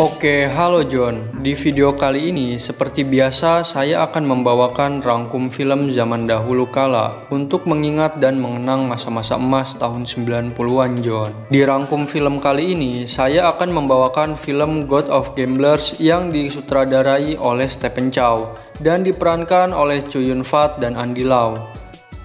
Oke, halo John. Di video kali ini, seperti biasa, saya akan membawakan rangkum film zaman dahulu kala untuk mengingat dan mengenang masa-masa emas tahun 90-an, John. Di rangkum film kali ini, saya akan membawakan film God of Gamblers yang disutradarai oleh Stephen Chow dan diperankan oleh Chow Yun Fat dan Andy Lau.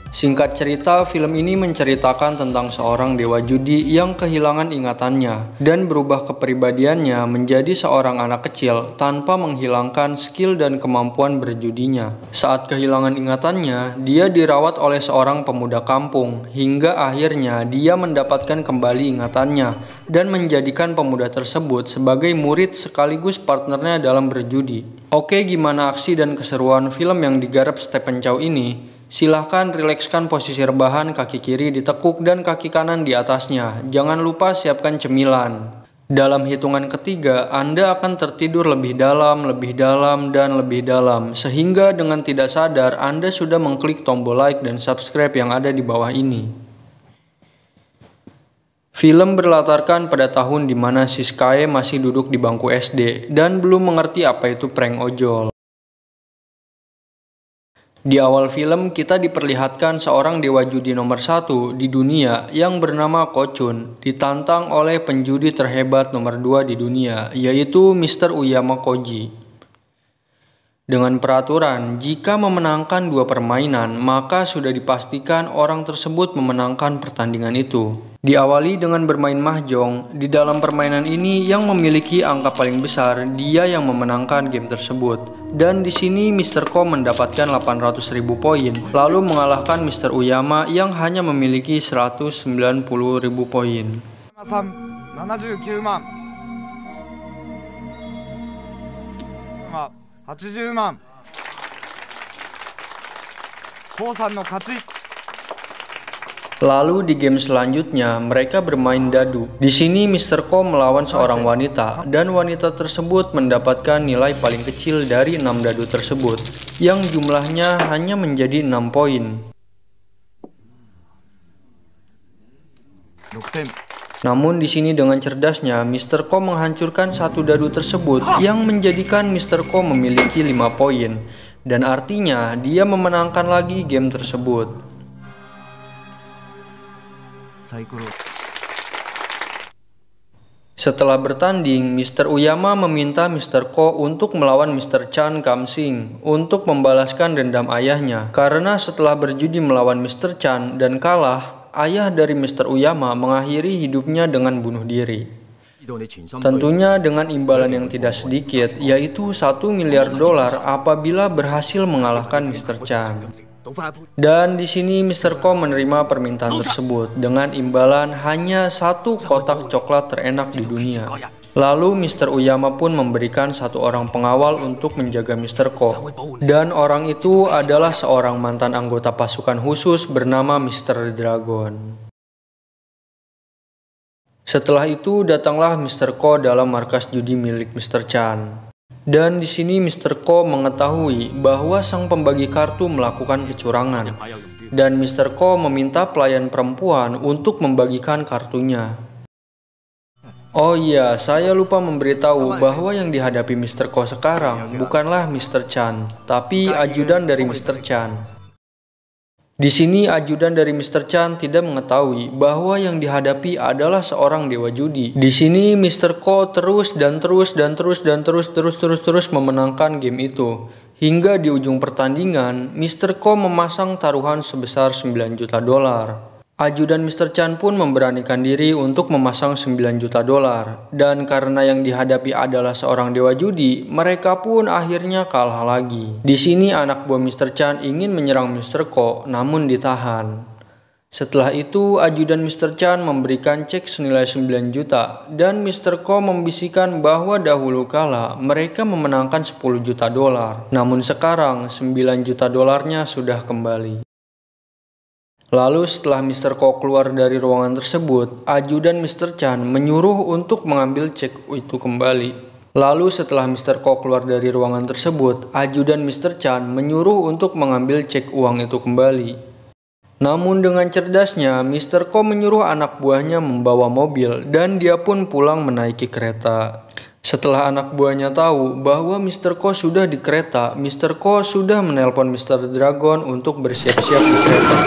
Singkat cerita, film ini menceritakan tentang seorang dewa judi yang kehilangan ingatannya dan berubah kepribadiannya menjadi seorang anak kecil tanpa menghilangkan skill dan kemampuan berjudinya. Saat kehilangan ingatannya, dia dirawat oleh seorang pemuda kampung hingga akhirnya dia mendapatkan kembali ingatannya dan menjadikan pemuda tersebut sebagai murid sekaligus partnernya dalam berjudi. Oke, gimana aksi dan keseruan film yang digarap Stephen Chow ini? Silahkan rilekskan posisi rebahan kaki kiri ditekuk dan kaki kanan di atasnya. Jangan lupa siapkan cemilan. Dalam hitungan ketiga, Anda akan tertidur lebih dalam, lebih dalam, dan lebih dalam, sehingga dengan tidak sadar Anda sudah mengklik tombol like dan subscribe yang ada di bawah ini. Film berlatarkan pada tahun di mana Siskae masih duduk di bangku SD dan belum mengerti apa itu prank ojol. Di awal film, kita diperlihatkan seorang dewa judi nomor satu di dunia yang bernama Kochun ditantang oleh penjudi terhebat nomor dua di dunia, yaitu Mr. Uyama Koji. Dengan peraturan, jika memenangkan dua permainan, maka sudah dipastikan orang tersebut memenangkan pertandingan itu. Diawali dengan bermain mahjong, di dalam permainan ini yang memiliki angka paling besar, dia yang memenangkan game tersebut dan di sini Mr. Ko mendapatkan 800.000 poin, lalu mengalahkan Mr. Uyama yang hanya memiliki 190.000 poin. Lalu di game selanjutnya mereka bermain dadu. Di sini Mr. Ko melawan seorang wanita dan wanita tersebut mendapatkan nilai paling kecil dari 6 dadu tersebut yang jumlahnya hanya menjadi 6 poin. Namun di sini dengan cerdasnya Mr. Ko menghancurkan satu dadu tersebut yang menjadikan Mr. Ko memiliki 5 poin dan artinya dia memenangkan lagi game tersebut. Setelah bertanding, Mr. Uyama meminta Mr. Ko untuk melawan Mr. Chan Kamsing untuk membalaskan dendam ayahnya. Karena setelah berjudi melawan Mr. Chan dan kalah, ayah dari Mr. Uyama mengakhiri hidupnya dengan bunuh diri. Tentunya dengan imbalan yang tidak sedikit, yaitu satu miliar dolar apabila berhasil mengalahkan Mr. Chan. Dan di sini Mr. Ko menerima permintaan tersebut dengan imbalan hanya satu kotak coklat terenak di dunia. Lalu Mr. Uyama pun memberikan satu orang pengawal untuk menjaga Mr. Ko. Dan orang itu adalah seorang mantan anggota pasukan khusus bernama Mr. Dragon. Setelah itu datanglah Mr. Ko dalam markas judi milik Mr. Chan. Dan di sini Mr. Ko mengetahui bahwa sang pembagi kartu melakukan kecurangan. Dan Mr. Ko meminta pelayan perempuan untuk membagikan kartunya. Oh iya, saya lupa memberitahu bahwa yang dihadapi Mr. Ko sekarang bukanlah Mr. Chan, tapi ajudan dari Mr. Chan. Di sini ajudan dari Mr. Chan tidak mengetahui bahwa yang dihadapi adalah seorang dewa judi. Di sini Mr. Ko terus dan terus dan terus dan terus terus terus terus memenangkan game itu. Hingga di ujung pertandingan, Mr. Ko memasang taruhan sebesar 9 juta dolar. Ajudan Mr. Chan pun memberanikan diri untuk memasang 9 juta dolar. Dan karena yang dihadapi adalah seorang dewa judi, mereka pun akhirnya kalah lagi. Di sini anak buah Mr. Chan ingin menyerang Mr. Ko, namun ditahan. Setelah itu, ajudan Mr. Chan memberikan cek senilai 9 juta dan Mr. Ko membisikkan bahwa dahulu kala mereka memenangkan 10 juta dolar. Namun sekarang, 9 juta dolarnya sudah kembali. Lalu setelah Mr. Ko keluar dari ruangan tersebut, ajudan Mr. Chan menyuruh untuk mengambil cek itu kembali. Lalu setelah Mr. Ko keluar dari ruangan tersebut, ajudan Mr. Chan menyuruh untuk mengambil cek uang itu kembali. Namun dengan cerdasnya, Mr. Ko menyuruh anak buahnya membawa mobil dan dia pun pulang menaiki kereta. Setelah anak buahnya tahu bahwa Mr. Ko sudah di kereta, Mr. Ko sudah menelpon Mr. Dragon untuk bersiap-siap di kereta.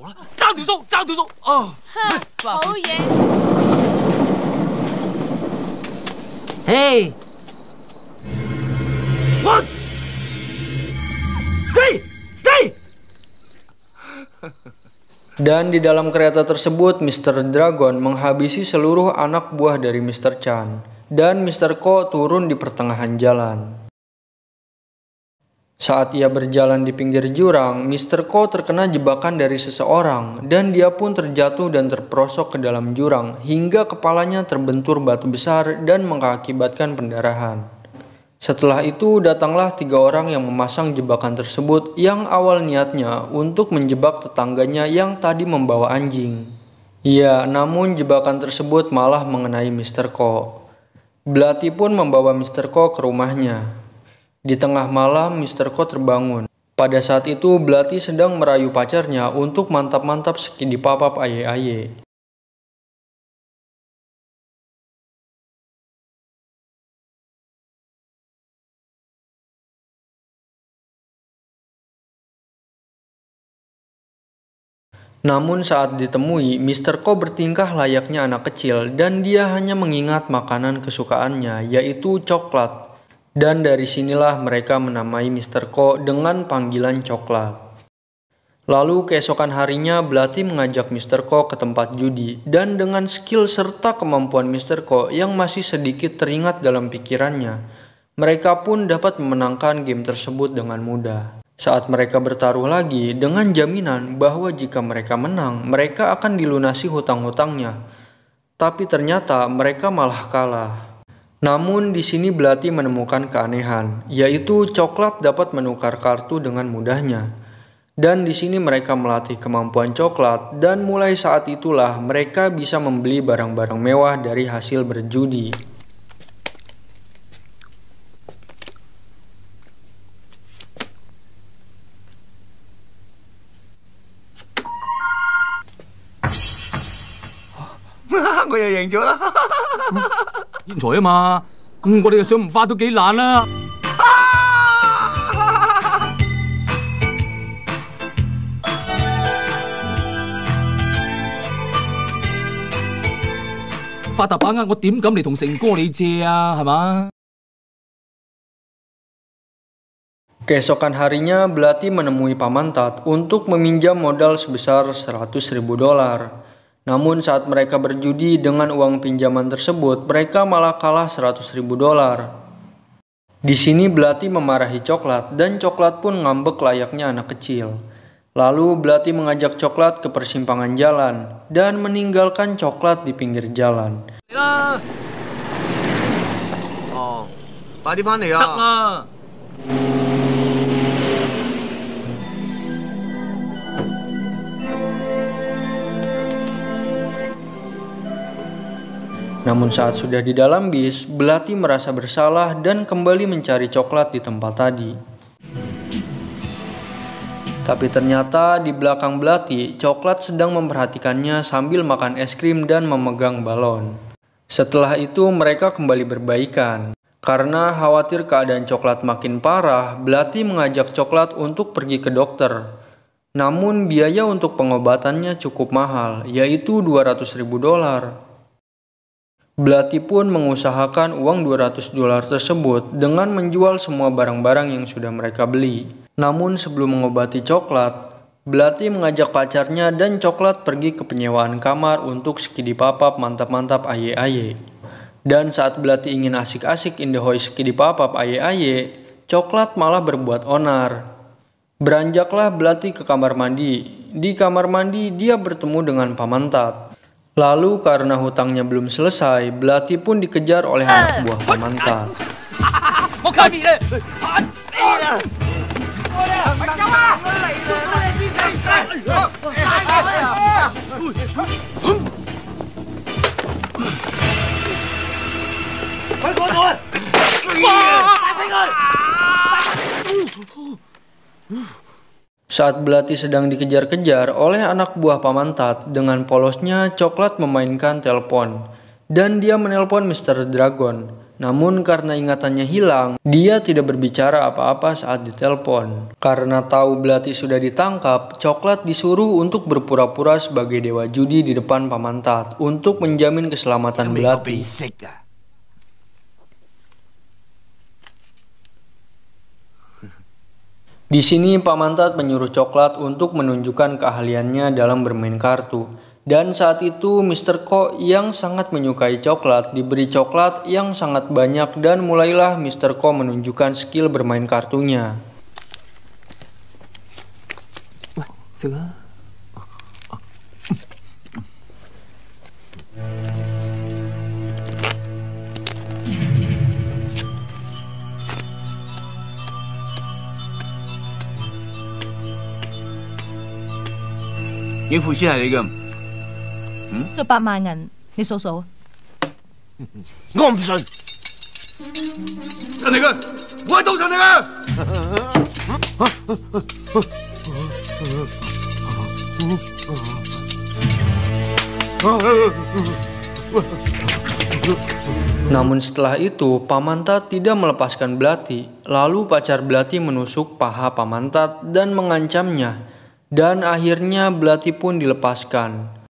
Oh. Eh, oh iya. Hey! What? Stay! Stay! Dan di dalam kereta tersebut, Mr. Dragon menghabisi seluruh anak buah dari Mr. Chan dan Mr. Ko turun di pertengahan jalan. Saat ia berjalan di pinggir jurang, Mr. Ko terkena jebakan dari seseorang dan dia pun terjatuh dan terperosok ke dalam jurang hingga kepalanya terbentur batu besar dan mengakibatkan pendarahan. Setelah itu datanglah tiga orang yang memasang jebakan tersebut yang awal niatnya untuk menjebak tetangganya yang tadi membawa anjing. Ya, namun jebakan tersebut malah mengenai Mr. Ko. Blati pun membawa Mr. Ko ke rumahnya. Di tengah malam, Mr. Ko terbangun. Pada saat itu, Blati sedang merayu pacarnya untuk mantap-mantap sekidi papap aye-aye. Namun saat ditemui, Mr. Ko bertingkah layaknya anak kecil dan dia hanya mengingat makanan kesukaannya yaitu coklat. Dan dari sinilah mereka menamai Mr. Ko dengan panggilan coklat. Lalu keesokan harinya Blati mengajak Mr. Ko ke tempat judi dan dengan skill serta kemampuan Mr. Ko yang masih sedikit teringat dalam pikirannya, mereka pun dapat memenangkan game tersebut dengan mudah saat mereka bertaruh lagi dengan jaminan bahwa jika mereka menang, mereka akan dilunasi hutang-hutangnya. Tapi ternyata mereka malah kalah. Namun di sini Belati menemukan keanehan, yaitu coklat dapat menukar kartu dengan mudahnya. Dan di sini mereka melatih kemampuan coklat dan mulai saat itulah mereka bisa membeli barang-barang mewah dari hasil berjudi. 我又贏咗啦！天才啊嘛，我哋嘅想唔花都幾難啦。發達把握，我點敢嚟同成哥你借啊？係嘛？Keesokan harinya, Belati menemui Paman Tat untuk meminjam modal sebesar 100 ribu dolar. Namun saat mereka berjudi dengan uang pinjaman tersebut, mereka malah kalah 100 ribu dolar. Di sini Belati memarahi Coklat dan Coklat pun ngambek layaknya anak kecil. Lalu Belati mengajak Coklat ke persimpangan jalan dan meninggalkan Coklat di pinggir jalan. Iya. Oh, Namun saat sudah di dalam bis, Belati merasa bersalah dan kembali mencari coklat di tempat tadi. Tapi ternyata di belakang Belati, coklat sedang memperhatikannya sambil makan es krim dan memegang balon. Setelah itu mereka kembali berbaikan. Karena khawatir keadaan coklat makin parah, Belati mengajak coklat untuk pergi ke dokter. Namun biaya untuk pengobatannya cukup mahal, yaitu 200 ribu dolar. Blati pun mengusahakan uang 200 dolar tersebut dengan menjual semua barang-barang yang sudah mereka beli. Namun sebelum mengobati coklat, Blati mengajak pacarnya dan coklat pergi ke penyewaan kamar untuk papap mantap-mantap aye-aye. Dan saat Blati ingin asik-asik skidi papap aye-aye, coklat malah berbuat onar. Beranjaklah Blati ke kamar mandi. Di kamar mandi dia bertemu dengan Pamantat. Lalu karena hutangnya belum selesai, Belati pun dikejar oleh anak eh, buah Pamanta. Saat Belati sedang dikejar-kejar oleh anak buah Pamantat dengan polosnya coklat memainkan telepon. Dan dia menelpon Mr. Dragon. Namun karena ingatannya hilang, dia tidak berbicara apa-apa saat ditelepon. Karena tahu Belati sudah ditangkap, Coklat disuruh untuk berpura-pura sebagai dewa judi di depan Pamantat untuk menjamin keselamatan Belati. Di sini Pak Mantat menyuruh Coklat untuk menunjukkan keahliannya dalam bermain kartu. Dan saat itu Mr. Ko yang sangat menyukai coklat diberi coklat yang sangat banyak dan mulailah Mr. Ko menunjukkan skill bermain kartunya. Wah, namun setelah itu, Pamantat tidak melepaskan Belati. Lalu pacar Belati menusuk paha Pamantat dan mengancamnya dan akhirnya belati pun dilepaskan.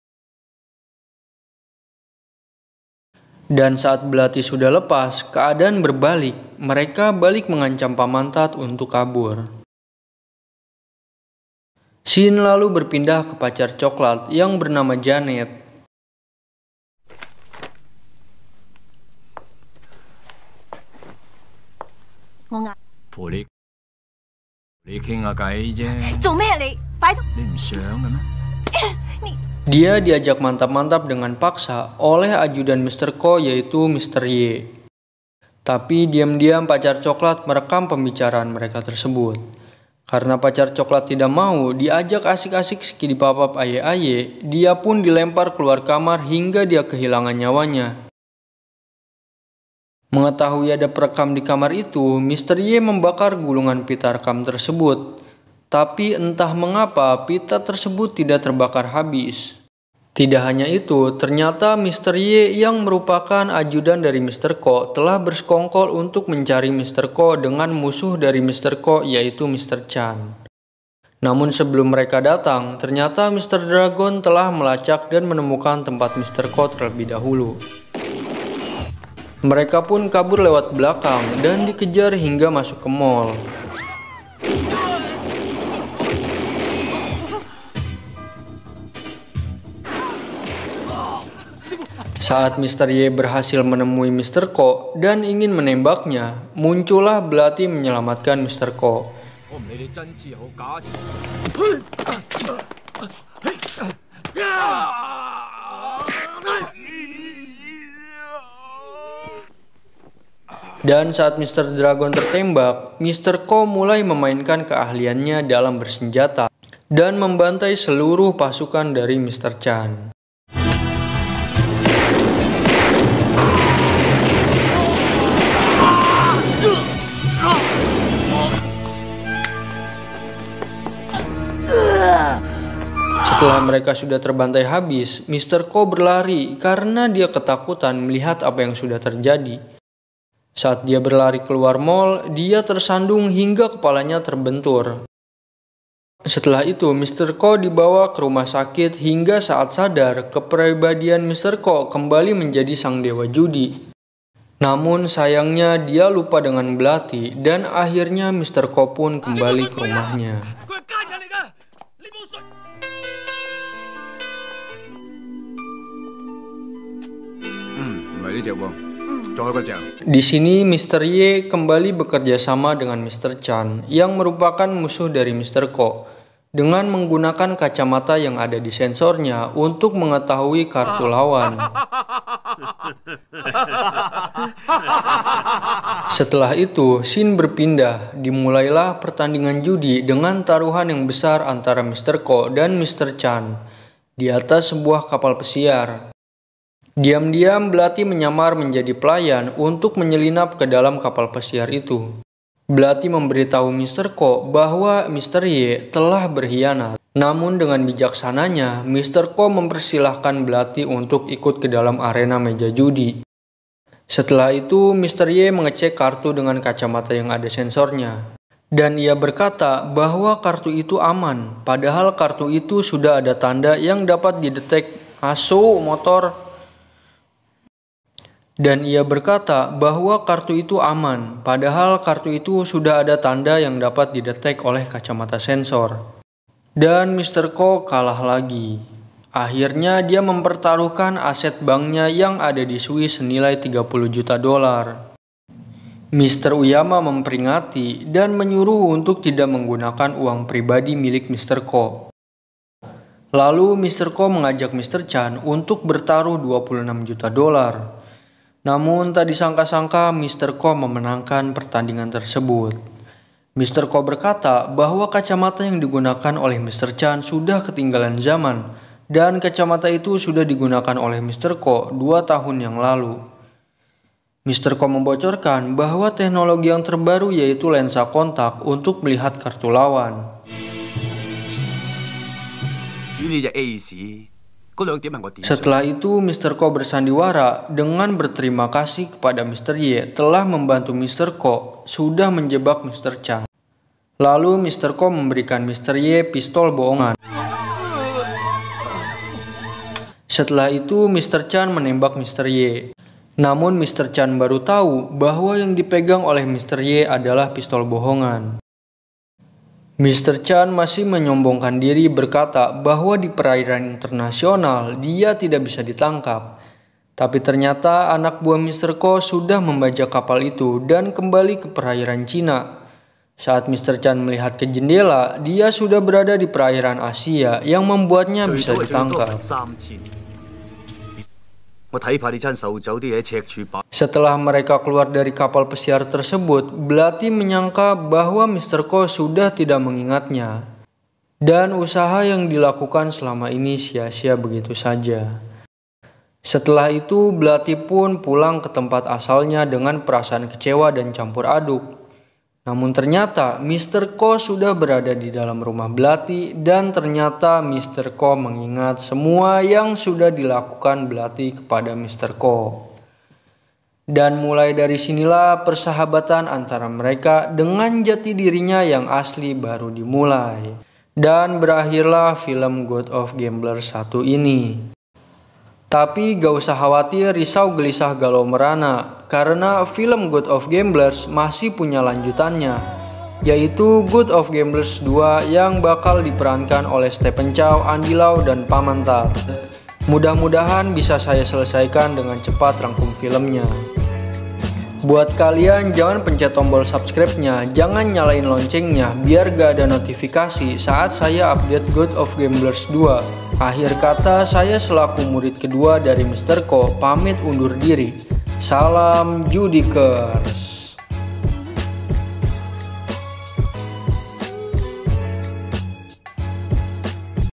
Dan saat belati sudah lepas, keadaan berbalik. Mereka balik mengancam Pamantat untuk kabur. Sin lalu berpindah ke pacar coklat yang bernama Janet. Boleh. 你傾下偈啫。做咩你？快啲！你唔想嘅咩？Dia diajak mantap-mantap dengan paksa oleh ajudan Mr. Ko yaitu Mr. Y. Tapi diam-diam pacar coklat merekam pembicaraan mereka tersebut. Karena pacar coklat tidak mau diajak asik-asik sekidipapap aye-aye, dia pun dilempar keluar kamar hingga dia kehilangan nyawanya. Mengetahui ada perekam di kamar itu, Mr. Y membakar gulungan pita rekam tersebut. Tapi entah mengapa pita tersebut tidak terbakar habis. Tidak hanya itu, ternyata Mr. Y yang merupakan ajudan dari Mr. Ko telah bersekongkol untuk mencari Mr. Ko dengan musuh dari Mr. Ko yaitu Mr. Chan. Namun sebelum mereka datang, ternyata Mr. Dragon telah melacak dan menemukan tempat Mr. Ko terlebih dahulu. Mereka pun kabur lewat belakang dan dikejar hingga masuk ke mall. Saat Mr. Y berhasil menemui Mr. Ko dan ingin menembaknya, muncullah Belati menyelamatkan Mr. Ko. Dan saat Mr. Dragon tertembak, Mr. Ko mulai memainkan keahliannya dalam bersenjata dan membantai seluruh pasukan dari Mr. Chan. Setelah mereka sudah terbantai habis, Mr. Ko berlari karena dia ketakutan melihat apa yang sudah terjadi. Saat dia berlari keluar mall, dia tersandung hingga kepalanya terbentur. Setelah itu, Mr. Ko dibawa ke rumah sakit hingga saat sadar kepribadian Mr. Ko kembali menjadi sang dewa judi. Namun sayangnya dia lupa dengan belati dan akhirnya Mr. Ko pun kembali ke rumahnya. Hmm, di sini Mr. Y kembali bekerja sama dengan Mr. Chan yang merupakan musuh dari Mr. Ko dengan menggunakan kacamata yang ada di sensornya untuk mengetahui kartu lawan. Setelah itu, Shin berpindah. Dimulailah pertandingan judi dengan taruhan yang besar antara Mr. Ko dan Mr. Chan di atas sebuah kapal pesiar. Diam-diam Belati menyamar menjadi pelayan untuk menyelinap ke dalam kapal pesiar itu. Belati memberitahu Mr. Ko bahwa Mr. Y telah berkhianat. Namun dengan bijaksananya, Mr. Ko mempersilahkan Belati untuk ikut ke dalam arena meja judi. Setelah itu, Mr. Y mengecek kartu dengan kacamata yang ada sensornya. Dan ia berkata bahwa kartu itu aman, padahal kartu itu sudah ada tanda yang dapat didetek. Asu motor dan ia berkata bahwa kartu itu aman, padahal kartu itu sudah ada tanda yang dapat didetek oleh kacamata sensor. Dan Mr. Ko kalah lagi. Akhirnya dia mempertaruhkan aset banknya yang ada di Swiss senilai 30 juta dolar. Mr. Uyama memperingati dan menyuruh untuk tidak menggunakan uang pribadi milik Mr. Ko. Lalu Mr. Ko mengajak Mr. Chan untuk bertaruh 26 juta dolar. Namun tak disangka-sangka Mr. Ko memenangkan pertandingan tersebut. Mr. Ko berkata bahwa kacamata yang digunakan oleh Mr. Chan sudah ketinggalan zaman dan kacamata itu sudah digunakan oleh Mr. Ko dua tahun yang lalu. Mr. Ko membocorkan bahwa teknologi yang terbaru yaitu lensa kontak untuk melihat kartu lawan. Ini A AC, eh, setelah itu, Mr. Ko bersandiwara dengan berterima kasih kepada Mr. Ye telah membantu Mr. Ko sudah menjebak Mr. Chang. Lalu Mr. Ko memberikan Mr. Ye pistol bohongan. Setelah itu, Mr. Chan menembak Mr. Ye. Namun Mr. Chan baru tahu bahwa yang dipegang oleh Mr. Ye adalah pistol bohongan. Mr. Chan masih menyombongkan diri berkata bahwa di perairan internasional dia tidak bisa ditangkap. Tapi ternyata anak buah Mr. Ko sudah membajak kapal itu dan kembali ke perairan Cina. Saat Mr. Chan melihat ke jendela, dia sudah berada di perairan Asia yang membuatnya bisa ditangkap. Setelah mereka keluar dari kapal pesiar tersebut, Belati menyangka bahwa Mr. Ko sudah tidak mengingatnya. Dan usaha yang dilakukan selama ini sia-sia begitu saja. Setelah itu, Belati pun pulang ke tempat asalnya dengan perasaan kecewa dan campur aduk. Namun ternyata Mr. Ko sudah berada di dalam rumah Belati dan ternyata Mr. Ko mengingat semua yang sudah dilakukan Belati kepada Mr. Ko. Dan mulai dari sinilah persahabatan antara mereka dengan jati dirinya yang asli baru dimulai. Dan berakhirlah film God of Gambler satu ini. Tapi gak usah khawatir risau gelisah galau merana, karena film God of Gamblers masih punya lanjutannya, yaitu God of Gamblers 2 yang bakal diperankan oleh Stephen Chow, Andy Lau, dan Pamantar. Mudah-mudahan bisa saya selesaikan dengan cepat rangkum filmnya. Buat kalian jangan pencet tombol subscribe-nya, jangan nyalain loncengnya biar gak ada notifikasi saat saya update God of Gamblers 2. Akhir kata, saya selaku murid kedua dari Mr. Ko pamit undur diri. Salam Judikers.